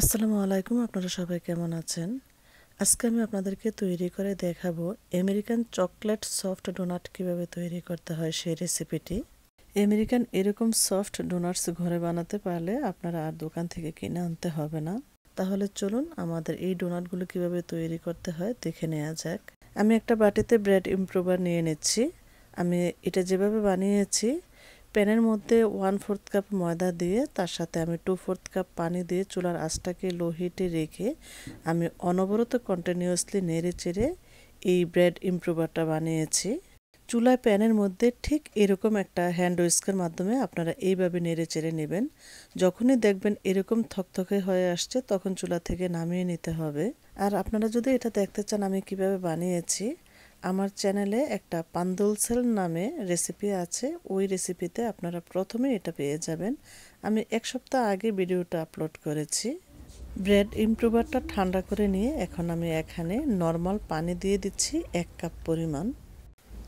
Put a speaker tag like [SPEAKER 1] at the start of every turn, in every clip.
[SPEAKER 1] আসসালামু আলাইকুম আপনারা সবাই কেমন আছেন আজকে আমি আপনাদেরকে তৈরি করে দেখাবো আমেরিকান চকলেট সফট ডোনাট কিভাবে তৈরি করতে হয় সেই রেসিপিটি আমেরিকান এরকম সফট ডোনাটস ঘরে বানাতে পারলে আপনারা আর দোকান থেকে কিনে আনতে হবে না তাহলে চলুন আমাদের এই ডোনাটগুলো কিভাবে তৈরি করতে হয় দেখে নেওয়া যাক আমি একটা বাটিতে ব্রেড ইমপ্রুভার নিয়ে নিচ্ছি আমি এটা যেভাবে বানিয়েছি প্যানের মধ্যে ওয়ান ফোর্থ কাপ ময়দা দিয়ে তার সাথে আমি টু ফোর্থ কাপ পানি দিয়ে চুলার আঁচটাকে লো হিটে রেখে আমি অনবরত কন্টিনিউয়াসলি নেড়ে চেড়ে এই ব্রেড ইমপ্রুভারটা বানিয়েছি চুলায় প্যানের মধ্যে ঠিক এরকম একটা হ্যান্ড উইস্কের মাধ্যমে আপনারা এইভাবে নেড়ে চেড়ে নেবেন যখনই দেখবেন এরকম থকথকে হয়ে আসছে তখন চুলা থেকে নামিয়ে নিতে হবে আর আপনারা যদি এটা দেখতে চান আমি কিভাবে বানিয়েছি আমার চ্যানেলে একটা পান্দুলসেল নামে রেসিপি আছে ওই রেসিপিতে আপনারা প্রথমে এটা পেয়ে যাবেন আমি এক সপ্তাহ আগে ভিডিওটা আপলোড করেছি ব্রেড ইমপ্রুভারটা ঠান্ডা করে নিয়ে এখন আমি এখানে নর্মাল পানি দিয়ে দিচ্ছি এক কাপ পরিমাণ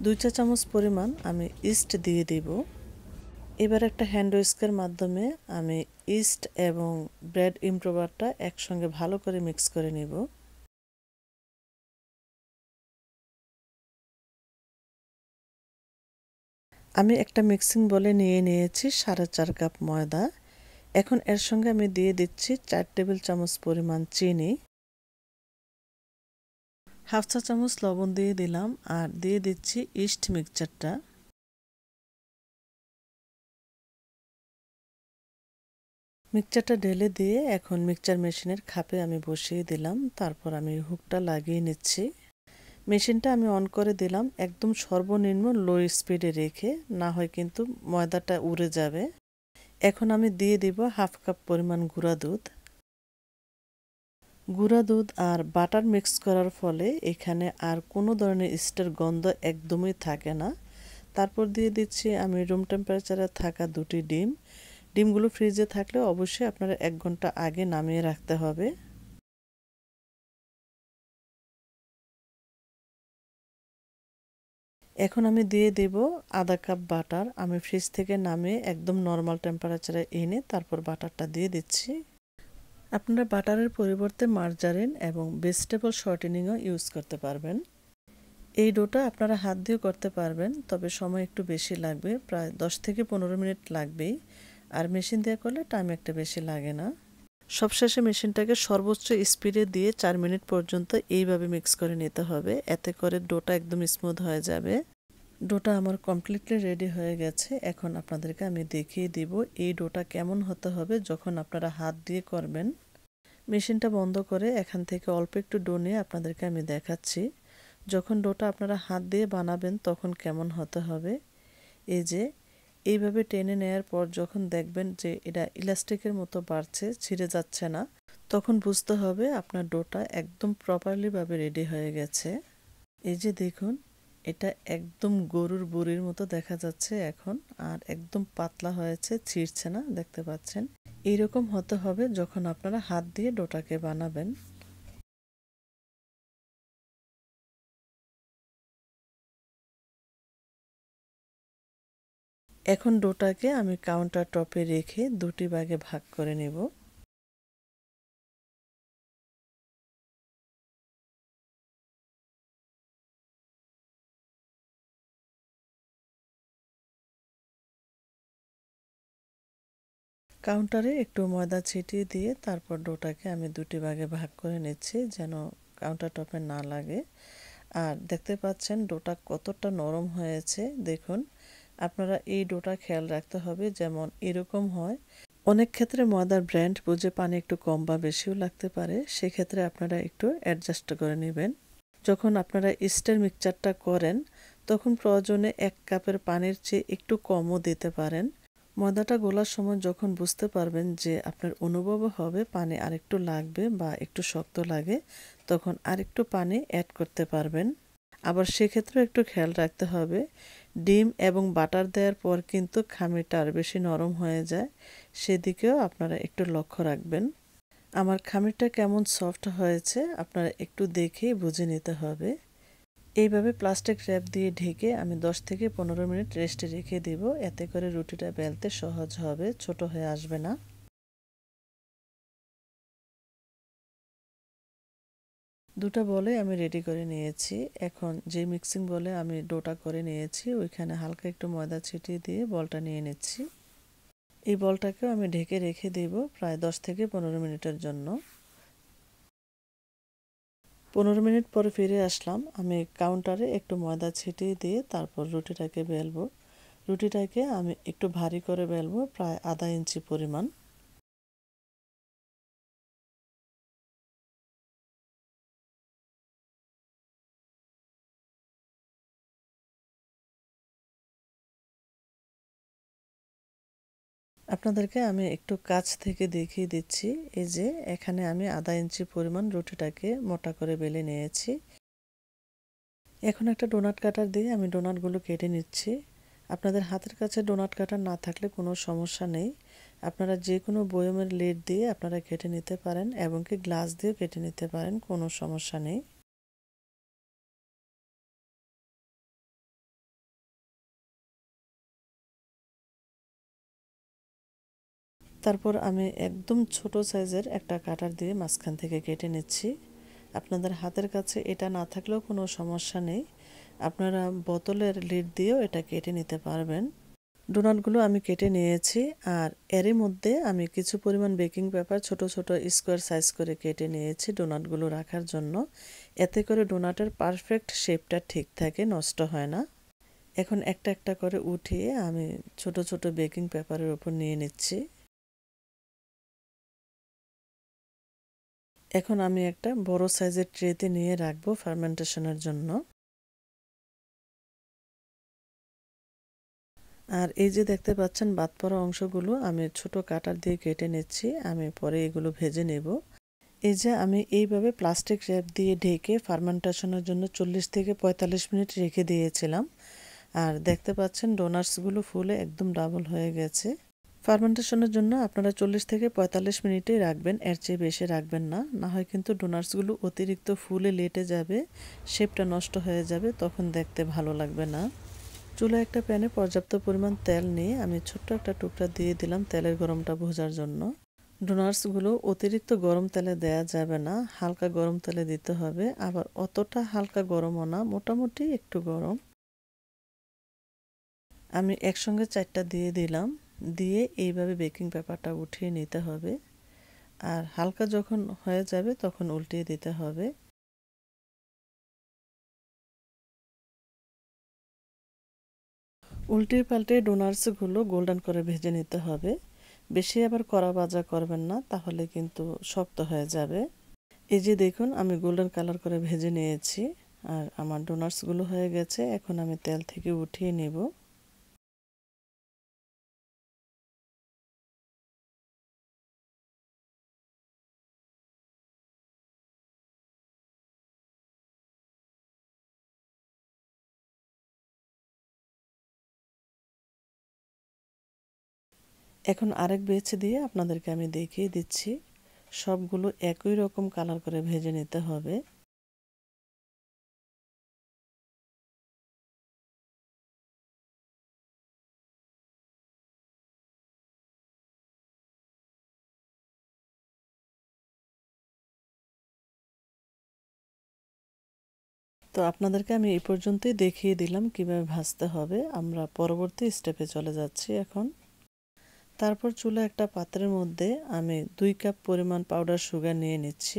[SPEAKER 1] দুই চা চামচ পরিমাণ আমি ইস্ট দিয়ে দিব এবার একটা হ্যান্ড উইস্কের মাধ্যমে আমি ইস্ট এবং ব্রেড ইমপ্রুভারটা
[SPEAKER 2] একসঙ্গে ভালো করে মিক্স করে নেব আমি একটা মিক্সিং বলে
[SPEAKER 1] নিয়ে নিয়েছি সাড়ে চার কাপ ময়দা এখন এর সঙ্গে আমি দিয়ে দিচ্ছি চার টেবিল চামচ পরিমাণ চিনি হাফ চা চামচ লবণ
[SPEAKER 2] দিয়ে দিলাম আর দিয়ে দিচ্ছি ইস্ট মিক্সচারটা মিক্সচারটা ঢেলে দিয়ে এখন মিক্সচার
[SPEAKER 1] মেশিনের খাপে আমি বসিয়ে দিলাম তারপর আমি হুকটা লাগিয়ে নিচ্ছি মেশিনটা আমি অন করে দিলাম একদম সর্বনিম্ন লো স্পিডে রেখে না হয় কিন্তু ময়দাটা উড়ে যাবে এখন আমি দিয়ে দিব হাফ কাপ পরিমাণ গুঁড়া দুধ গুঁড়া দুধ আর বাটার মিক্স করার ফলে এখানে আর কোনো ধরনের ইস্টের গন্ধ একদমই থাকে না তারপর দিয়ে দিচ্ছি আমি রুম টেম্পারেচারে থাকা দুটি ডিম ডিমগুলো ফ্রিজে থাকলে অবশ্যই আপনারা এক ঘন্টা আগে নামিয়ে
[SPEAKER 2] রাখতে হবে এখন আমি দিয়ে দেব আধা কাপ বাটার আমি ফ্রিজ
[SPEAKER 1] থেকে নামিয়ে একদম নর্মাল টেম্পারেচারে এনে তারপর বাটারটা দিয়ে দিচ্ছি আপনারা বাটারের পরিবর্তে মার্জারিন এবং ভেজিটেবল শর্টেনিংও ইউজ করতে পারবেন এই ডোটা আপনারা হাত দিয়েও করতে পারবেন তবে সময় একটু বেশি লাগবে প্রায় দশ থেকে পনেরো মিনিট লাগবেই আর মেশিন দিয়ে করলে টাইম একটা বেশি লাগে না সবশেষে মেশিনটাকে সর্বোচ্চ স্পিডে দিয়ে চার মিনিট পর্যন্ত এইভাবে মিক্স করে নিতে হবে এতে করে ডোটা একদম স্মুথ হয়ে যাবে ডোটা আমার কমপ্লিটলি রেডি হয়ে গেছে এখন আপনাদেরকে আমি দেখিয়ে দিব এই ডোটা কেমন হতে হবে যখন আপনারা হাত দিয়ে করবেন মেশিনটা বন্ধ করে এখান থেকে অল্প একটু ডো নিয়ে আপনাদেরকে আমি দেখাচ্ছি যখন ডোটা আপনারা হাত দিয়ে বানাবেন তখন কেমন হতে হবে এই যে এইভাবে টেনে নেয়ার পর যখন দেখবেন যে এটা ইলাস্টিকের মতো বাড়ছে ছিঁড়ে যাচ্ছে না তখন বুঝতে হবে আপনার ডোটা একদম প্রপারলিভাবে রেডি হয়ে গেছে এই যে দেখুন এটা একদম গরুর বুড়ির মতো দেখা যাচ্ছে এখন আর একদম পাতলা হয়েছে ছিঁড়ছে না দেখতে পাচ্ছেন এইরকম হতে হবে যখন আপনারা হাত
[SPEAKER 2] দিয়ে ডোটাকে বানাবেন এখন ডোটাকে আমি কাউন্টার টপে রেখে দুটি ভাগে ভাগ করে নেব কাউন্টারে একটু ময়দা ছিটিয়ে দিয়ে তারপর
[SPEAKER 1] ডোটাকে আমি দুটি ভাগে ভাগ করে নিচ্ছি যেন কাউন্টার টপে না লাগে আর দেখতে পাচ্ছেন ডোটা কতটা নরম হয়েছে দেখুন আপনারা এই ডোটা খেয়াল রাখতে হবে যেমন এরকম হয় অনেক ক্ষেত্রে ময়দার ব্র্যান্ড বুঝে পানি একটু কম বা বেশিও লাগতে পারে সেক্ষেত্রে আপনারা একটু অ্যাডজাস্ট করে নেবেন যখন আপনারা ইস্টের মিক্সচারটা করেন তখন প্রয়োজনে এক কাপের পানির চেয়ে একটু কমও দিতে পারেন ময়দাটা গোলার সময় যখন বুঝতে পারবেন যে আপনার অনুভব হবে পানি আরেকটু লাগবে বা একটু শক্ত লাগে তখন আরেকটু পানি অ্যাড করতে পারবেন আবার সেক্ষেত্রেও একটু খেয়াল রাখতে হবে ডিম এবং বাটার দেওয়ার পর কিন্তু খামিরটা আর বেশি নরম হয়ে যায় সেদিকেও আপনারা একটু লক্ষ্য রাখবেন আমার খামিরটা কেমন সফট হয়েছে আপনারা একটু দেখেই বুঝে নিতে হবে এইভাবে প্লাস্টিক র্যাপ দিয়ে ঢেকে আমি 10 থেকে পনেরো মিনিট রেস্টে রেখে দেব এতে করে
[SPEAKER 2] রুটিটা বেলতে সহজ হবে ছোট হয়ে আসবে না দুটো বলে আমি রেডি করে নিয়েছি এখন
[SPEAKER 1] যে মিক্সিং বলে আমি ডোটা করে নিয়েছি ওইখানে হালকা একটু ময়দা ছিটিয়ে দিয়ে বলটা নিয়ে নিচ্ছি এই বলটাকেও আমি ঢেকে রেখে দেব প্রায় দশ থেকে পনেরো মিনিটের জন্য পনেরো মিনিট পরে ফিরে আসলাম আমি কাউন্টারে একটু ময়দা ছিটিয়ে দিয়ে তারপর রুটিটাকে বেলবো রুটিটাকে আমি একটু
[SPEAKER 2] ভারী করে বেলবো প্রায় আধা ইঞ্চি পরিমাণ আপনাদেরকে আমি একটু কাছ থেকে দেখিয়ে দিচ্ছি এই যে
[SPEAKER 1] এখানে আমি আধা ইঞ্চি পরিমাণ রুটিটাকে মোটা করে বেলে নিয়েছি এখন একটা ডোনাট কাটার দিয়ে আমি ডোনাটগুলো কেটে নিচ্ছি আপনাদের হাতের কাছে ডোনাট কাটার না থাকলে কোনো সমস্যা নেই আপনারা যে কোনো বয়মের লেড দিয়ে আপনারা কেটে নিতে পারেন
[SPEAKER 2] এবং কি গ্লাস দিয়েও কেটে নিতে পারেন কোনো সমস্যা নেই তারপর আমি একদম ছোট সাইজের একটা কাটার
[SPEAKER 1] দিয়ে মাঝখান থেকে কেটে নিচ্ছি আপনাদের হাতের কাছে এটা না থাকলেও কোনো সমস্যা নেই আপনারা বোতলের লিড দিয়েও এটা কেটে নিতে পারবেন ডোনাটগুলো আমি কেটে নিয়েছি আর এরই মধ্যে আমি কিছু পরিমাণ বেকিং পেপার ছোট ছোট স্কোয়ার সাইজ করে কেটে নিয়েছি ডোনাটগুলো রাখার জন্য এতে করে ডোনাটের পারফেক্ট শেপটা ঠিক থাকে নষ্ট হয় না এখন একটা একটা করে উঠিয়ে আমি ছোট ছোট বেকিং পেপারের ওপর নিয়ে নিচ্ছি
[SPEAKER 2] এখন আমি একটা বড় সাইজের ট্রেতে নিয়ে রাখবো ফার্মেন্টেশনের জন্য আর এই যে দেখতে
[SPEAKER 1] পাচ্ছেন বাদ পড়া অংশগুলো আমি ছোট কাটার দিয়ে কেটে নিচ্ছি আমি পরে এগুলো ভেজে নেব এই যে আমি এইভাবে প্লাস্টিক র্যাপ দিয়ে ঢেকে ফার্মেন্টেশনের জন্য চল্লিশ থেকে পঁয়তাল্লিশ মিনিট রেখে দিয়েছিলাম আর দেখতে পাচ্ছেন ডোনার্সগুলো ফুলে একদম ডাবল হয়ে গেছে ফার্মেন্টেশনের জন্য আপনারা চল্লিশ থেকে পঁয়তাল্লিশ মিনিটেই রাখবেন এর চেয়ে বেশি রাখবেন না না হয় কিন্তু ডোনার্সগুলো অতিরিক্ত ফুলে লেটে যাবে শেপটা নষ্ট হয়ে যাবে তখন দেখতে ভালো লাগবে না চুলা একটা প্যানে পর্যাপ্ত পরিমাণ তেল নিয়ে আমি ছোট্ট একটা টুকরা দিয়ে দিলাম তেলের গরমটা বোঝার জন্য ডোনার্সগুলো অতিরিক্ত গরম তেলে দেয়া যাবে না হালকা গরম তেলে দিতে হবে আবার অতটা হালকা গরমও না মোটামুটি একটু গরম আমি একসঙ্গে চারটা দিয়ে দিলাম দিয়ে এইভাবে বেকিং পেপারটা উঠিয়ে নিতে হবে আর হালকা যখন
[SPEAKER 2] হয়ে যাবে তখন উল্টিয়ে দিতে হবে উল্টিয়ে পাল্টে ডোনার্সগুলো
[SPEAKER 1] গোল্ডেন করে ভেজে নিতে হবে বেশি আবার কড়া বাজা করবেন না তাহলে কিন্তু শক্ত হয়ে যাবে এই যে দেখুন আমি গোল্ডেন কালার করে ভেজে নিয়েছি আর আমার
[SPEAKER 2] ডোনার্সগুলো হয়ে গেছে এখন আমি তেল থেকে উঠিয়ে নেবো এখন আরেক বেছে দিয়ে আপনাদেরকে আমি দেখিয়ে দিচ্ছি সবগুলো একই রকম কালার করে ভেজে নিতে হবে তো আপনাদেরকে আমি
[SPEAKER 1] এই পর্যন্তই দেখিয়ে দিলাম কিভাবে ভাজতে হবে আমরা পরবর্তী স্টেপে চলে যাচ্ছি এখন
[SPEAKER 2] তারপর চুলা একটা পাত্রের মধ্যে আমি দুই কাপ পরিমাণ পাউডার সুগার নিয়ে নিচ্ছি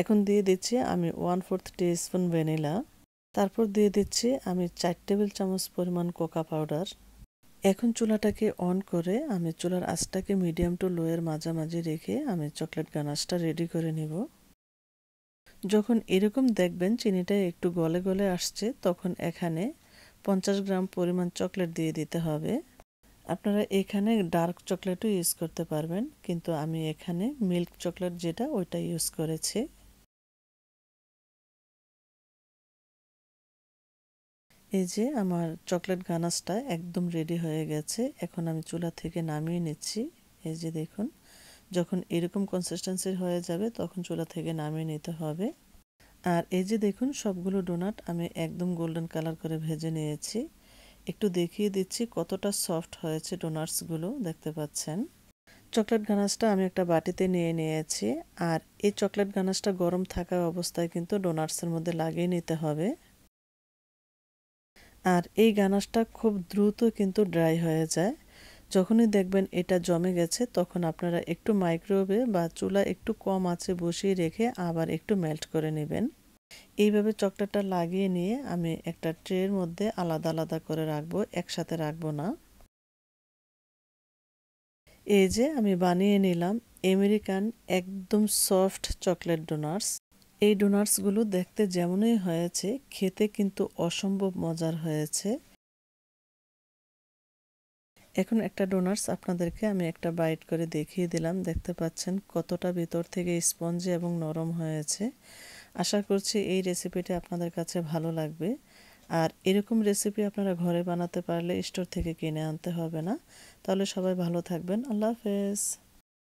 [SPEAKER 2] এখন দিয়ে দিচ্ছি আমি ওয়ান ফোর্থ স্পুন ভ্যানিলা
[SPEAKER 1] তারপর দিয়ে দিচ্ছি আমি চার টেবিল চামচ পরিমাণ কোকা পাউডার এখন চুলাটাকে অন করে আমি চুলার আঁচটাকে মিডিয়াম টু লোয়ের মাঝামাঝি রেখে আমি চকলেট গানাসটা রেডি করে নেব যখন এরকম দেখবেন চিনিটা একটু গলে গলে আসছে তখন এখানে পঞ্চাশ গ্রাম পরিমাণ চকলেট দিয়ে দিতে হবে আপনারা এখানে ডার্ক চকলেটও ইউজ করতে পারবেন কিন্তু আমি এখানে মিল্ক চকলেট
[SPEAKER 2] যেটা ওইটা ইউজ করেছি এই যে আমার চকলেট গানাসটা একদম রেডি হয়ে গেছে
[SPEAKER 1] এখন আমি চুলা থেকে নামিয়ে নিচ্ছি এই যে দেখুন যখন এরকম কনসিস্টেন্সির হয়ে যাবে তখন চুলা থেকে নামিয়ে নিতে হবে আর এই যে দেখুন সবগুলো ডোনাট আমি একদম গোল্ডেন কালার করে ভেজে নিয়েছি একটু দেখিয়ে দিচ্ছি কতটা সফট হয়েছে ডোনাটসগুলো দেখতে পাচ্ছেন চকলেট গানাসটা আমি একটা বাটিতে নিয়ে নিয়েছি আর এই চকলেট গানাসটা গরম থাকা অবস্থায় কিন্তু ডোনাটসের মধ্যে লাগিয়ে নিতে হবে আর এই গানাসটা খুব দ্রুত কিন্তু ড্রাই হয়ে যায় যখনই দেখবেন এটা জমে গেছে তখন আপনারা একটু মাইক্রোওয়েভে বা চুলা একটু কম আছে বসিয়ে রেখে আবার একটু মেল্ট করে নেবেন এইভাবে চকলেটটা লাগিয়ে নিয়ে আমি একটা ট্রের মধ্যে আলাদা আলাদা করে রাখবো একসাথে রাখবো না এই যে আমি বানিয়ে নিলাম আমেরিকান একদম সফট চকলেট ডোনার্স এই ডোনার্সগুলো দেখতে যেমনই হয়েছে খেতে কিন্তু অসম্ভব মজার হয়েছে এখন একটা ডোনার্স আপনাদেরকে আমি একটা বাইট করে দেখিয়ে দিলাম দেখতে পাচ্ছেন কতটা ভিতর থেকে স্পঞ্জি এবং নরম হয়েছে আশা করছি এই রেসিপিটা আপনাদের কাছে ভালো লাগবে আর এরকম রেসিপি আপনারা ঘরে বানাতে পারলে স্টোর থেকে কিনে আনতে হবে না তাহলে সবাই ভালো থাকবেন আল্লাহ হাফেজ